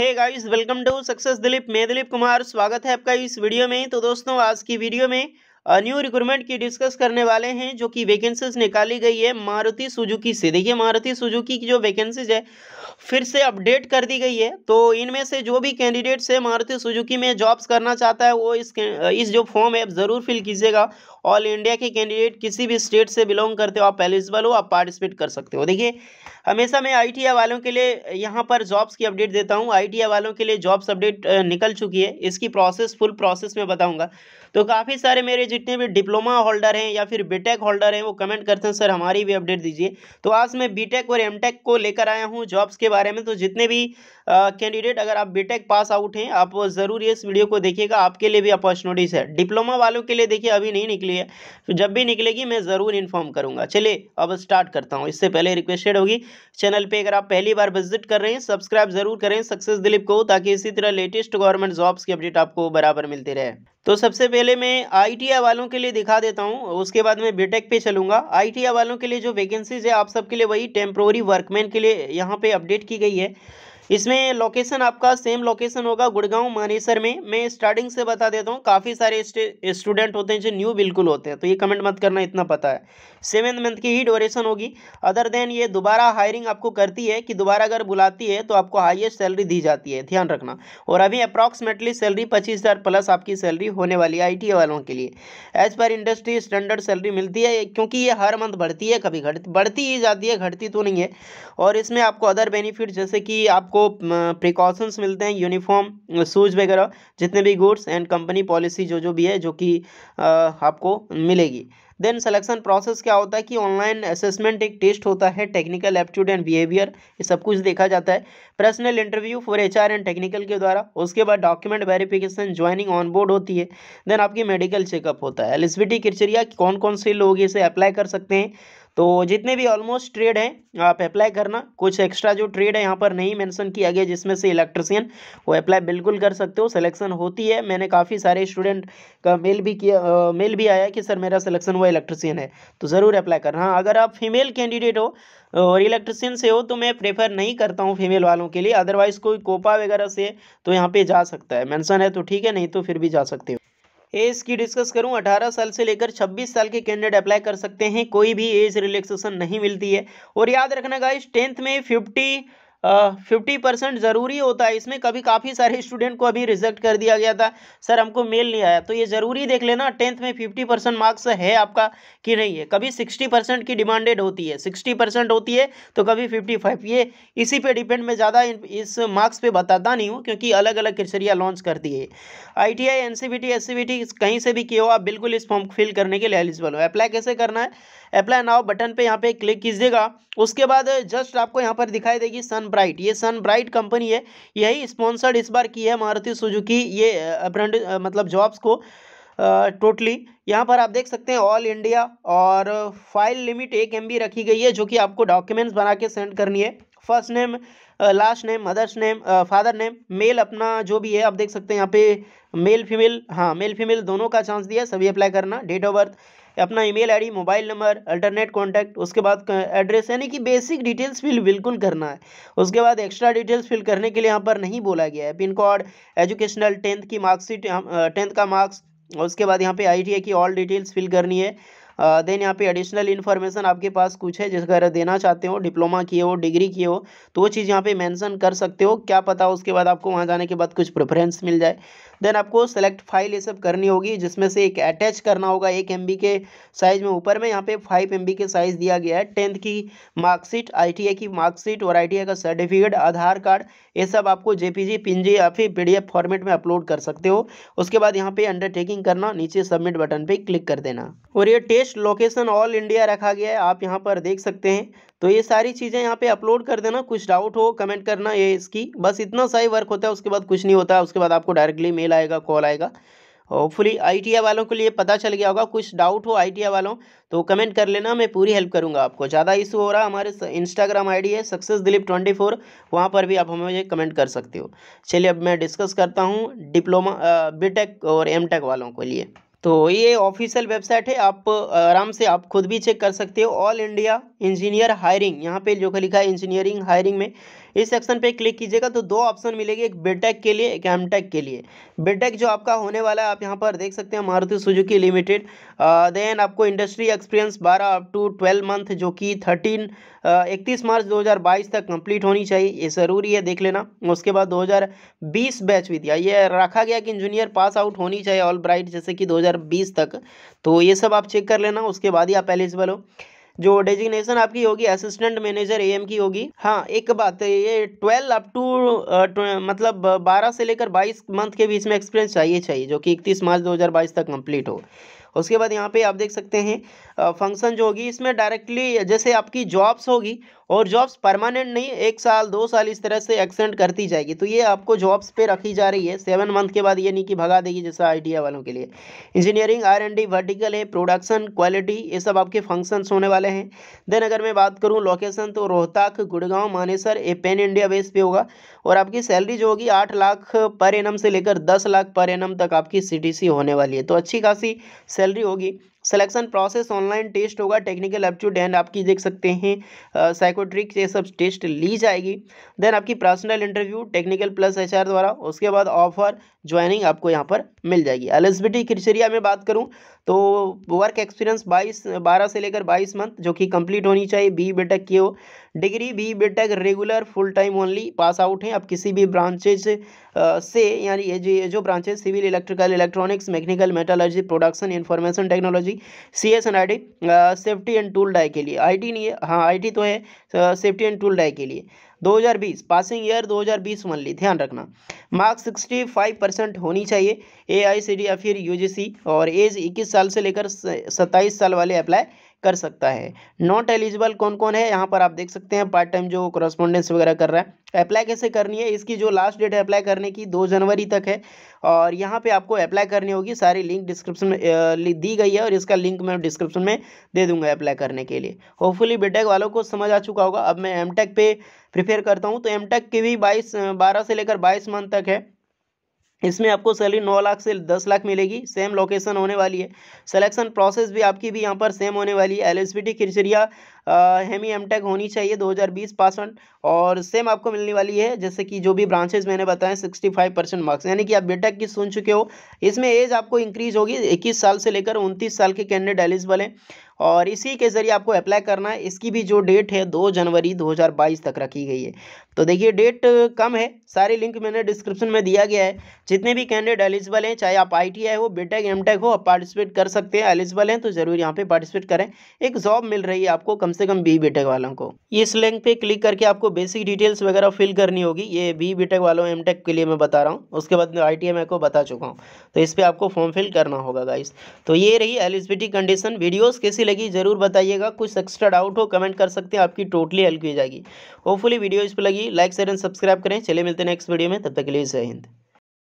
hey guys welcome to success Dilip मैं दिलीप कुमार स्वागत है आपका इस वीडियो में तो दोस्तों आज की वीडियो में न्यू रिक्रूटमेंट की डिस्कस करने वाले हैं जो कि वैकेंसीज निकाली गई है मारुति सुजुकी से देखिए मारुति सुजुकी की जो वैकेंसीज है फिर से अपडेट कर दी गई है तो इनमें से जो भी कैंडिडेट्स है मारुति सुजुकी में जॉब्स करना चाहता है वो इस इस जो फॉर्म है ज़रूर फिल कीजिएगा ऑल इंडिया के कैंडिडेट किसी भी स्टेट से बिलोंग करते हो आप एलिजिबल हो आप पार्टिसिपेट कर सकते हो देखिए हमेशा मैं आई वालों के लिए यहाँ पर जॉब्स की अपडेट देता हूँ आई वालों के लिए जॉब्स अपडेट निकल चुकी है इसकी प्रोसेस फुल प्रोसेस में बताऊँगा तो काफ़ी सारे मेरे जितने भी डिप्लोमा होल्डर हैं या फिर बीटेक होल्डर हैं वो कमेंट करते हैं सर हमारी भी अपडेट दीजिए तो आज मैं बीटेक और एमटेक को लेकर आया हूँ जॉब्स के बारे में तो जितने भी कैंडिडेट अगर आप बीटेक पास आउट हैं आप ज़रूर इस वीडियो को देखिएगा आपके लिए भी अपॉर्चुनिटीज़ है डिप्लोमा वालों के लिए देखिए अभी नहीं निकली है जब भी निकलेगी मैं ज़रूर इन्फॉर्म करूँगा चलिए अब स्टार्ट करता हूँ इससे पहले रिक्वेस्टेड होगी चैनल पे अगर आप पहली बार विजिट कर रहे हैं सब्सक्राइब जरूर करें सक्सेस दिलीप को ताकि इसी तरह लेटेस्ट गवर्नमेंट जॉब्स की अपडेट आपको बराबर मिलती रहे तो सबसे पहले मैं आई वालों के लिए दिखा देता हूँ उसके बाद मैं बीटेक पे चलूंगा आई वालों के लिए जो वैकेंसीज है आप सबके लिए वही टेम्प्रोरी वर्कमैन के लिए यहाँ पे अपडेट की गई है इसमें लोकेशन आपका सेम लोकेशन होगा गुड़गांव मानेसर में मैं स्टार्टिंग से बता देता हूँ काफ़ी सारे स्टूडेंट होते हैं जो न्यू बिल्कुल होते हैं तो ये कमेंट मत करना इतना पता है सेवन मंथ की ही ड्यूरेशन होगी अदर देन ये दोबारा हायरिंग आपको करती है कि दोबारा अगर बुलाती है तो आपको हाइएस्ट सैलरी दी जाती है ध्यान रखना और अभी अप्रॉक्सीमेटली सैलरी पच्चीस प्लस आपकी सैलरी होने वाली है आई वालों के लिए as per industry standard salary मिलती है क्योंकि ये हर मंथ बढ़ती है कभी घटती बढ़ती ही जाती है घटती तो नहीं है और इसमें आपको अदर बेनिफिट जैसे कि आपको आपको प्रिकॉशंस मिलते हैं यूनिफॉर्म शूज़ वगैरह जितने भी गुड्स एंड कंपनी पॉलिसी जो जो भी है जो कि आपको मिलेगी देन सिलेक्शन प्रोसेस क्या होता है कि ऑनलाइन असेसमेंट एक टेस्ट होता है टेक्निकल एप्टीट्यूड एंड बिहेवियर ये सब कुछ देखा जाता है personal interview for HR and technical के द्वारा उसके बाद document verification joining on board होती है देन आपकी मेडिकल चेकअप होता है एलिजिबिलिटी क्रिचेरिया कौन कौन से लोग इसे अप्लाई कर सकते हैं तो जितने भी ऑलमोस्ट ट्रेड हैं आप अप्लाई करना कुछ एक्स्ट्रा जो ट्रेड है यहाँ पर नहीं मेंशन किया गया जिसमें से इलेक्ट्रिशियन वो अप्लाई बिल्कुल कर सकते हो सिलेक्शन होती है मैंने काफ़ी सारे स्टूडेंट का मेल भी किया आ, मेल भी आया कि सर मेरा सिलेक्शन हुआ इलेक्ट्रिशियन है तो ज़रूर अप्लाई करना हाँ अगर आप फीमेल कैंडिडेट हो और इलेक्ट्रिशियन से हो तो मैं प्रेफर नहीं करता हूँ फीमेल वालों के लिए अदरवाइज़ कोई कोपा वगैरह से तो यहाँ पर जा सकता है मैंसन है तो ठीक है नहीं तो फिर भी जा सकते हो एज की डिस्कस करूँ अठारह साल से लेकर छब्बीस साल के कैंडिडेट अप्लाई कर सकते हैं कोई भी एज रिलैक्सेशन नहीं मिलती है और याद रखना गाइस टेंथ में फिफ्टी फिफ्टी परसेंट ज़रूरी होता है इसमें कभी काफ़ी सारे स्टूडेंट को अभी रिजेक्ट कर दिया गया था सर हमको मेल नहीं आया तो ये ज़रूरी देख लेना टेंथ में फिफ्टी परसेंट मार्क्स है आपका कि नहीं है कभी सिक्सटी परसेंट की डिमांडेड होती है सिक्सटी परसेंट होती है तो कभी फिफ्टी फाइव ये इसी पे डिपेंड मैं ज़्यादा इस मार्क्स पर बताता नहीं हूँ क्योंकि अलग अलग क्रिसरिया लॉन्च करती है I T I N C B T S C B T कहीं से भी किए हो आप बिल्कुल इस फॉर्म को फिल करने के लिए एलिजिबल हो अप्लाई कैसे करना है अप्लाई नाव बटन पर यहाँ पे क्लिक कीजिएगा उसके बाद जस्ट आपको यहाँ पर दिखाई देगी सन सनब्राइट ये सनब्राइट कंपनी है यही स्पॉन्सर्ड इस बार की है मारुति सुजुकी ये ब्रांड मतलब जॉब्स को टोटली यहाँ पर आप देख सकते हैं ऑल इंडिया और फाइल लिमिट एक एम रखी गई है जो कि आपको डॉक्यूमेंट्स बना के सेंड करनी है first name last name mother's name father name mail अपना जो भी है आप देख सकते हैं यहाँ पे मेल फीमेल हाँ मेल फीमेल दोनों का चांस दिया सभी अप्लाई करना डेट ऑफ बर्थ अपना email ID mobile number alternate contact उसके बाद एड्रेस यानी कि बेसिक डिटेल्स फिल बिल्कुल करना है उसके बाद एक्स्ट्रा डिटेल्स फिल करने के लिए यहाँ पर नहीं बोला गया है पिन कोड एजुकेशनल टेंथ की मार्कशीट टेंथ का मार्क्स उसके बाद यहाँ पे आई की ऑल डिटेल्स फिल करनी है देन यहाँ पे एडिशनल इन्फॉर्मेशन आपके पास कुछ है जिस अगर देना चाहते हो डिप्लोमा किए हो डिग्री किए हो तो वो चीज़ यहाँ पे मेंशन कर सकते हो क्या पता उसके बाद आपको वहाँ जाने के बाद कुछ प्रेफरेंस मिल जाए देन आपको सेलेक्ट फाइल ये सब करनी होगी जिसमें से एक अटैच करना होगा एक एम के साइज़ में ऊपर में यहाँ पे फाइव एम के साइज़ दिया गया है टेंथ की मार्कशीट आई की मार्कशीट और आई का सर्टिफिकेट आधार कार्ड ये सब आपको जी पिंजी या फिर पी फॉर्मेट में अपलोड कर सकते हो उसके बाद यहाँ पे अंडरटेकिंग करना नीचे सबमिट बटन पे क्लिक कर देना और ये टेस्ट लोकेशन ऑल इंडिया रखा गया है आप यहाँ पर देख सकते हैं तो ये सारी चीज़ें यहाँ पे अपलोड कर देना कुछ डाउट हो कमेंट करना ये इसकी बस इतना सा ही वर्क होता है उसके बाद कुछ नहीं होता है उसके बाद आपको डायरेक्टली मेल आएगा कॉल आएगा होपफुली आई वालों के लिए पता चल गया होगा कुछ डाउट हो आई वालों तो कमेंट कर लेना मैं पूरी हेल्प करूँगा आपको ज़्यादा इशू हो रहा हमारे इंस्टाग्राम आई है सक्सेस दिलीप ट्वेंटी फोर वहाँ पर भी आप हमें कमेंट कर सकते हो चलिए अब मैं डिस्कस करता हूँ डिप्लोमा बीटेक और एम वालों के लिए तो ये ऑफिशियल वेबसाइट है आप आराम से आप खुद भी चेक कर सकते हो ऑल इंडिया इंजीनियर हायरिंग यहाँ पे जो लिखा है इंजीनियरिंग हायरिंग में इस सेक्शन पे क्लिक कीजिएगा तो दो ऑप्शन मिलेगी एक बेटेक e के लिए एक एमटेक e के लिए बेटेक e जो आपका होने वाला है आप यहाँ पर देख सकते हैं मारुति सुजुकी लिमिटेड देन आपको industry experience 12 up to 12 month जो कि 13 इकतीस मार्च 2022 तक कंप्लीट होनी चाहिए ये ज़रूरी है देख लेना उसके बाद 2020 बैच भी दिया ये रखा गया कि इंजीनियर पास आउट होनी चाहिए ऑल ब्राइट जैसे कि 2020 तक तो ये सब आप चेक कर लेना उसके बाद ही आप एलिजिबल हो जो डेजिग्नेशन आपकी होगी असिस्टेंट मैनेजर एएम की होगी हाँ एक बात ये ट्वेल्व अप टू मतलब बारह से लेकर बाईस मंथ के बीच में एक्सपीरियंस चाहिए चाहिए जो कि इकतीस मार्च दो तक कंप्लीट हो उसके बाद यहाँ पे आप देख सकते हैं फंक्शन जो होगी इसमें डायरेक्टली जैसे आपकी जॉब्स होगी और जॉब्स परमानेंट नहीं एक साल दो साल इस तरह से एक्सटेंड करती जाएगी तो ये आपको जॉब्स पे रखी जा रही है सेवन मंथ के बाद ये नहीं कि भगा देगी जैसा आइडिया वालों के लिए engineering R and D vertical है प्रोडक्शन क्वालिटी ये सब आपके फंक्शंस होने वाले हैं देन अगर मैं बात करूँ लोकेशन तो रोहताक गुड़गांव मानेसर ये पेन इंडिया बेस पे होगा और आपकी सैलरी जो होगी आठ लाख पर एन से लेकर दस लाख पर एन तक आपकी सी होने वाली है तो अच्छी खासी सैलरी होगी सिलेक्शन प्रोसेस ऑनलाइन टेस्ट होगा टेक्निकल एप्टीट्यूड एंड आपकी देख सकते हैं साइकोट्रिक ये सब टेस्ट ली जाएगी देन आपकी personal interview technical plus HR द्वारा उसके बाद ऑफर ज्वाइनिंग आपको यहाँ पर मिल जाएगी एलिजिबिलिटी क्रिचेरिया में बात करूँ तो वर्क एक्सपीरियंस बाईस बारह से लेकर बाईस मंथ जो कि कंप्लीट होनी चाहिए बी बेटेक की हो degree B BTech regular full time only pass out हैं आप किसी भी ब्रांचेज से यानी ये जो जो branches civil electrical electronics mechanical metallurgy production information technology C S and I safety and tool die के लिए आई टी नहीं है हाँ आई टी तो है सेफ्टी एंड टूल डाई के लिए 2020 पासिंग ईयर 2020 ओनली ध्यान रखना मार्क्स सिक्सटी फाइव परसेंट होनी चाहिए ए आई सी डी या फिर यू जी सी और एज इक्कीस साल से लेकर सत्ताईस साल वाले अप्लाई कर सकता है नॉट एलिजिबल कौन कौन है यहाँ पर आप देख सकते हैं पार्ट टाइम जो कॉरेस्पॉन्डेंस वगैरह कर रहा है अप्लाई कैसे करनी है इसकी जो लास्ट डेट है अप्लाई करने की दो जनवरी तक है और यहाँ पे आपको अप्लाई करनी होगी सारी लिंक डिस्क्रिप्शन में दी गई है और इसका लिंक मैं डिस्क्रिप्शन में दे दूंगा अप्लाई करने के लिए होपफुली बेटेक वालों को समझ आ चुका होगा अब मैं एम पे प्रिपेयर करता हूँ तो एम के भी बाईस बारह से लेकर बाईस मंथ तक है इसमें आपको सैलरी नौ लाख से दस लाख मिलेगी सेम लोकेशन होने वाली है सिलेक्शन प्रोसेस भी आपकी भी यहाँ पर सेम होने वाली है एल एस क्रिटेरिया हेमी एम टेक होनी चाहिए 2020 पास आउट और सेम आपको मिलने वाली है जैसे कि जो भी ब्रांचेज मैंने बताए 65 परसेंट मार्क्स यानी कि आप बेटेक की सुन चुके हो इसमें एज आपको इंक्रीज होगी 21 साल से लेकर 29 साल के कैंडिडेट एलिजिबल हैं और इसी के ज़रिए आपको अप्लाई करना है इसकी भी जो डेट है दो जनवरी बाईस तक रखी गई है तो देखिए डेट कम है सारी लिंक मैंने डिस्क्रिप्शन में दिया गया है जितने भी कैंडिडेट एलिजिबल हैं चाहे आप आई हो एम टेक हो आप पार्टिसिपेट कर सकते हैं एलिजिबल हैं तो ज़रूर यहाँ पर पार्टिसिपेट करें एक जॉब मिल रही है आपको कम से कम बी बीटेक वालों को इस लिंक पे क्लिक करके आपको बेसिक डिटेल्स वगैरह फिल करनी होगी ये बी बीटेक वालों एम टेक के लिए मैं बता रहा हूँ उसके बाद आई टी को बता चुका हूँ तो इस पर आपको फॉर्म फिल करना होगा गाइस तो ये रही एलिजिबिलिटी कंडीशन वीडियोस कैसी लगी जरूर बताइएगा कुछ एक्स्ट्रा डाउट हो कमेंट कर सकते हैं आपकी टोटली हेल्प की जाएगी होपफुली वीडियो इस पर लगी लाइक शेयर एंड सब्सक्राइब करें चले मिलते हैं नेक्स्ट वीडियो में तब तक के लिए जय हिंद